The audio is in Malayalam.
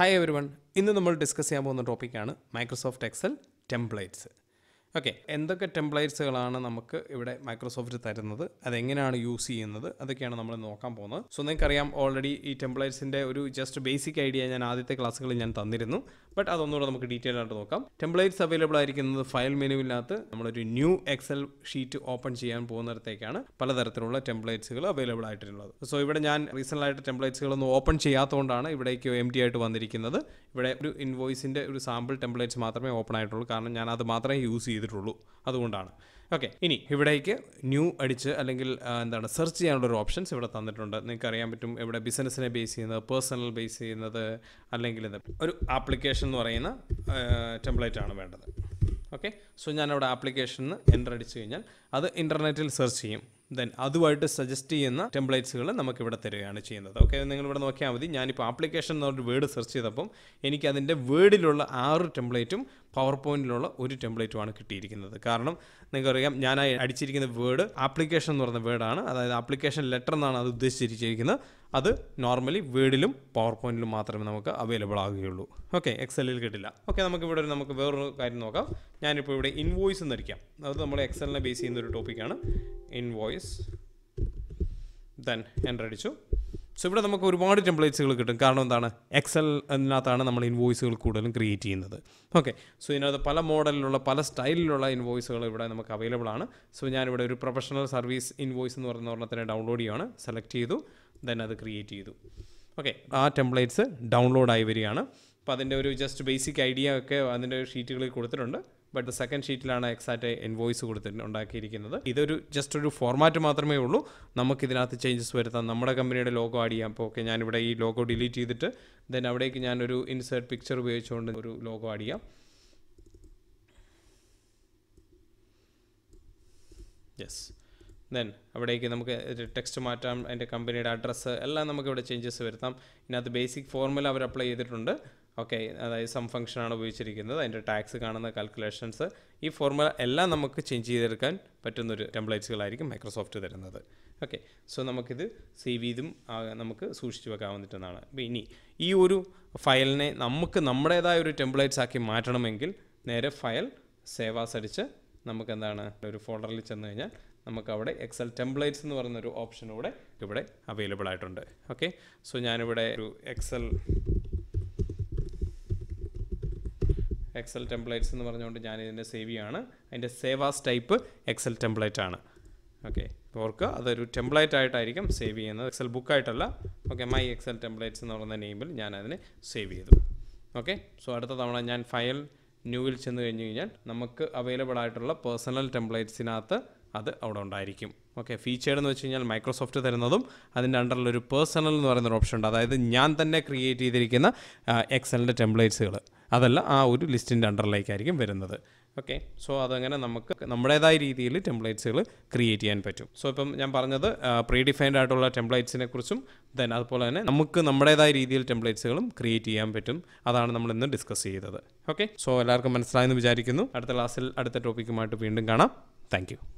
ഹായ് എവരി വൺ ഇന്ന് നമ്മൾ ഡിസ്കസ് ചെയ്യാൻ പോകുന്ന ടോപ്പിക്കാണ് മൈക്രോസോഫ്റ്റ് എക്സൽ ടെംപ്ലേറ്റ്സ് ഓക്കെ എന്തൊക്കെ ടെംപ്ലേറ്റ്സുകളാണ് നമുക്ക് ഇവിടെ മൈക്രോസോഫ്റ്റ് തരുന്നത് അതെങ്ങനെയാണ് യൂസ് ചെയ്യുന്നത് അതൊക്കെയാണ് നമ്മൾ നോക്കാൻ പോകുന്നത് സോ നിങ്ങൾക്കറിയാം ഓൾറെഡി ഈ ടെംപ്ലേറ്റ്സിന്റെ ഒരു ജസ്റ്റ് ബേസിക് ഐഡിയ ഞാൻ ആദ്യത്തെ ക്ലാസ്സുകളിൽ ഞാൻ തന്നിരുന്നു ബട്ട് അതൊന്നുകൂടെ നമുക്ക് ഡീറ്റെയിൽ ആയിട്ട് നോക്കാം ടെംപ്ലേറ്റ്സ് അവൈലബിൾ ആയിരിക്കുന്നത് ഫയൽ മെനുവിനകത്ത് നമ്മളൊരു ന്യൂ എക്സൽ ഷീറ്റ് ഓപ്പൺ ചെയ്യാൻ പോകുന്നിടത്തേക്കാണ് പലതരത്തിലുള്ള ടെംപ്ലേറ്റ്സുകൾ അവൈലബിൾ ആയിട്ടുള്ളത് സോ ഇവിടെ ഞാൻ റീസെൻ്റ് ആയിട്ട് ടെംപ്ലേറ്റ്സുകളൊന്നും ഓപ്പൺ ചെയ്യാത്തതുകൊണ്ടാണ് ഇവിടേക്ക് എം ഡി ആയിട്ട് വന്നിരിക്കുന്നത് ഇവിടെ ഒരു ഇൻവോയ്സിൻ്റെ ഒരു സാമ്പിൾ ടെംപ്ലേറ്റ്സ് മാത്രമേ ഓപ്പൺ ആയിട്ടുള്ളൂ കാരണം ഞാൻ അത് മാത്രമേ യൂസ് ചെയ്തിട്ടുള്ളൂ ചെയ്തിട്ടുള്ളൂ അതുകൊണ്ടാണ് ഓക്കെ ഇനി ഇവിടേക്ക് ന്യൂ അടിച്ച് അല്ലെങ്കിൽ എന്താണ് സെർച്ച് ചെയ്യാനുള്ള ഒരു ഓപ്ഷൻസ് ഇവിടെ തന്നിട്ടുണ്ട് നിങ്ങൾക്ക് അറിയാൻ പറ്റും ഇവിടെ ബിസിനസ്സിനെ ബേസ് ചെയ്യുന്നത് പേഴ്സണൽ ബേസ് ചെയ്യുന്നത് അല്ലെങ്കിൽ ഒരു ആപ്ലിക്കേഷൻ എന്ന് പറയുന്ന ടെംപ്ലേറ്റ് ആണ് വേണ്ടത് ഓക്കെ സോ ഞാനവിടെ ആപ്ലിക്കേഷനിൽ എൻ്റർ അടിച്ചു കഴിഞ്ഞാൽ അത് ഇൻ്റർനെറ്റിൽ സെർച്ച് ചെയ്യും ദെൻ അതുമായിട്ട് സജസ്റ്റ് ചെയ്യുന്ന ടെംപ്ലേറ്റ്സുകൾ നമുക്ക് ഇവിടെ തരികയാണ് ചെയ്യുന്നത് ഓക്കെ നിങ്ങൾ ഇവിടെ നോക്കിയാൽ മതി ഞാനിപ്പോൾ ആപ്ലിക്കേഷൻ എന്ന് പറഞ്ഞ വേർഡ് സെർച്ച് ചെയ്തപ്പം എനിക്ക് അതിൻ്റെ വേർഡിലുള്ള ആറ് ടെംപ്ലേറ്റും പവർ പോയിന്റിലുള്ള ഒരു ടെംപ്ലേറ്റുമാണ് കിട്ടിയിരിക്കുന്നത് കാരണം നിങ്ങൾക്കറിയാം ഞാൻ അടിച്ചിരിക്കുന്ന വേർഡ് ആപ്ലിക്കേഷൻ എന്ന് പറയുന്ന വേർഡാണ് അതായത് ആപ്ലിക്കേഷൻ ലെറ്റർ എന്നാണ് അത് ഉദ്ദേശിച്ചിരിക്കുന്നത് അത് നോർമലി വേർഡിലും പവർ പോയിന്റിലും മാത്രമേ നമുക്ക് അവൈലബിൾ ആകുകയുള്ളൂ ഓക്കെ എക്സലിൽ കിട്ടില്ല ഓക്കെ നമുക്ക് ഇവിടെ ഒരു നമുക്ക് വേറൊരു കാര്യം നോക്കാം ഞാനിപ്പോൾ ഇവിടെ ഇൻവോയ്സ് എന്നരിക്കാം അത് നമ്മൾ എക്സലിനെ ബേസ് ചെയ്യുന്ന ഒരു ടോപ്പിക്കാണ് ഇൻവോയ്സ് ദെൻ എൻ്റർ അടിച്ചു സോ ഇവിടെ നമുക്ക് ഒരുപാട് ടെംപ്ലേറ്റ്സുകൾ കിട്ടും കാരണം എന്താണ് എക്സൽ എന്നതിനകത്താണ് നമ്മൾ ഇൻവോയ്സുകൾ കൂടുതലും ക്രിയേറ്റ് ചെയ്യുന്നത് ഓക്കെ സോ ഇതിനകത്ത് പല മോഡലിലുള്ള പല സ്റ്റൈലിലുള്ള ഇൻവോയ്സുകൾ ഇവിടെ നമുക്ക് അവൈലബിൾ ആണ് സോ ഞാനിവിടെ ഒരു പ്രൊഫഷണൽ സർവീസ് ഇൻവോയ്സ് എന്ന് പറയുന്ന ഒരെണ്ണത്തിനെ ഡൗൺലോഡ് ചെയ്യുകയാണ് സെലക്ട് ചെയ്തു ദെൻ അത് ക്രിയേറ്റ് ചെയ്തു ഓക്കെ ആ ടെംപ്ലേറ്റ്സ് ഡൗൺലോഡ് ആയി വരികയാണ് അപ്പോൾ അതിൻ്റെ ഒരു ജസ്റ്റ് ബേസിക് ഐഡിയ ഒക്കെ അതിൻ്റെ ഷീറ്റുകളിൽ കൊടുത്തിട്ടുണ്ട് ബട്ട് സെക്കൻഡ് ഷീറ്റിലാണ് എക്സാക്റ്റ് ഇൻവോയ്സ് കൊടുത്തിട്ട് ഉണ്ടാക്കിയിരിക്കുന്നത് ഇതൊരു ജസ്റ്റ് ഒരു ഫോർമാറ്റ് മാത്രമേ ഉള്ളൂ നമുക്ക് ഇതിനകത്ത് ചേഞ്ചസ് വരുത്താം നമ്മുടെ കമ്പനിയുടെ ലോഗോ ആഡ് ചെയ്യാം അപ്പോൾ ഓക്കെ ഞാനിവിടെ ഈ ലോഗോ ഡിലീറ്റ് ചെയ്തിട്ട് ദെൻ അവിടേക്ക് ഞാനൊരു ഇൻസേർട്ട് പിക്ചർ ഉപയോഗിച്ചുകൊണ്ട് ഒരു ലോഗോ ആഡ് ചെയ്യാം യെസ് ദെൻ അവിടേക്ക് നമുക്ക് ടെക്സ്റ്റ് മാറ്റാം അതിൻ്റെ കമ്പനിയുടെ അഡ്രസ്സ് എല്ലാം നമുക്ക് ഇവിടെ ചേഞ്ചസ് വരുത്താം ഇതിനകത്ത് ബേസിക് ഫോർമുല അവർ അപ്ലൈ ചെയ്തിട്ടുണ്ട് ഓക്കെ അതായത് സം ആണ് ഉപയോഗിച്ചിരിക്കുന്നത് അതിൻ്റെ ടാക്സ് കാണുന്ന കാൽക്കുലേഷൻസ് ഈ ഫോർമുല എല്ലാം നമുക്ക് ചേഞ്ച് ചെയ്തെടുക്കാൻ പറ്റുന്നൊരു ടെംപ്ലേറ്റ്സുകളായിരിക്കും മൈക്രോസോഫ്റ്റ് തരുന്നത് ഓക്കെ സോ നമുക്കിത് സേവ് ചെയ്തും നമുക്ക് സൂക്ഷിച്ചു വെക്കാൻ പറ്റുന്നതാണ് അപ്പോൾ ഇനി ഈ ഒരു ഫയലിനെ നമുക്ക് നമ്മുടേതായ ഒരു ടെംപ്ലേറ്റ്സ് ആക്കി മാറ്റണമെങ്കിൽ നേരെ ഫയൽ സേവാസ് അടിച്ച് നമുക്ക് എന്താണ് ഒരു ഫോൾഡറിൽ ചെന്ന് കഴിഞ്ഞാൽ നമുക്ക് അവിടെ എക്സൽ ടെംപ്ലേറ്റ്സ് എന്ന് പറയുന്ന ഒരു ഓപ്ഷനൂടെ ഇവിടെ അവൈലബിൾ ആയിട്ടുണ്ട് ഓക്കെ സോ ഞാനിവിടെ ഒരു എക്സൽ എക്സൽ ടെംപ്ലേറ്റ്സ് എന്ന് പറഞ്ഞുകൊണ്ട് ഞാൻ ഇതിൻ്റെ സേവ് ചെയ്യാണ് അതിൻ്റെ സേവാസ് ടൈപ്പ് എക്സൽ ടെംപ്ലേറ്റ് ആണ് ഓക്കെ ഓർക്കുക അതൊരു ടെംപ്ലേറ്റ് ആയിട്ടായിരിക്കും സേവ് ചെയ്യുന്നത് എക്സൽ ബുക്കായിട്ടല്ല ഓക്കെ മൈ എക്സൽ ടെംപ്ലേറ്റ്സ് എന്ന് പറയുന്ന നെയിമിൽ ഞാൻ അതിനെ സേവ് ചെയ്തു ഓക്കെ സോ അടുത്ത തവണ ഞാൻ ഫയൽ ന്യൂവിൽ ചെന്ന് കഴിഞ്ഞ് കഴിഞ്ഞാൽ നമുക്ക് അവൈലബിൾ ആയിട്ടുള്ള പേഴ്സണൽ ടെംപ്ലേറ്റ്സിനകത്ത് അത് അവിടെ ഉണ്ടായിരിക്കും ഓക്കെ ഫീച്ചേഡ് എന്ന് വെച്ച് കഴിഞ്ഞാൽ മൈക്രോസോഫ്റ്റ് തരുന്നതും അതിൻ്റെ അണ്ടറിൽ ഒരു പേഴ്സണൽ എന്ന് പറയുന്ന ഒരു ഓപ്ഷൻ ഉണ്ട് അതായത് ഞാൻ തന്നെ ക്രിയേറ്റ് ചെയ്തിരിക്കുന്ന എക്സലിൻ്റെ ടെംപ്ലേറ്റ്സുകൾ അതല്ല ആ ഒരു ലിസ്റ്റിൻ്റെ അണ്ടറിലേക്കായിരിക്കും വരുന്നത് ഓക്കെ സോ അതങ്ങനെ നമുക്ക് നമ്മുടേതായ രീതിയിൽ ടെംപ്ലേറ്റ്സുകൾ ക്രിയേറ്റ് ചെയ്യാൻ പറ്റും സോ ഇപ്പം ഞാൻ പറഞ്ഞത് പ്രീ ഡിഫൈൻഡ് ആയിട്ടുള്ള ടെംപ്ലേറ്റ്സിനെ കുറിച്ചും ദെൻ അതുപോലെ തന്നെ നമുക്ക് നമ്മുടേതായ രീതിയിൽ ടെംപ്ലേറ്റ്സുകളും ക്രിയേറ്റ് ചെയ്യാൻ പറ്റും അതാണ് നമ്മൾ ഇന്ന് ഡിസ്കസ് ചെയ്തത് ഓക്കെ സോ എല്ലാവർക്കും മനസ്സിലായെന്ന് വിചാരിക്കുന്നു അടുത്ത ക്ലാസ്സിൽ അടുത്ത ടോപ്പിക്കുമായിട്ട് വീണ്ടും കാണാം താങ്ക്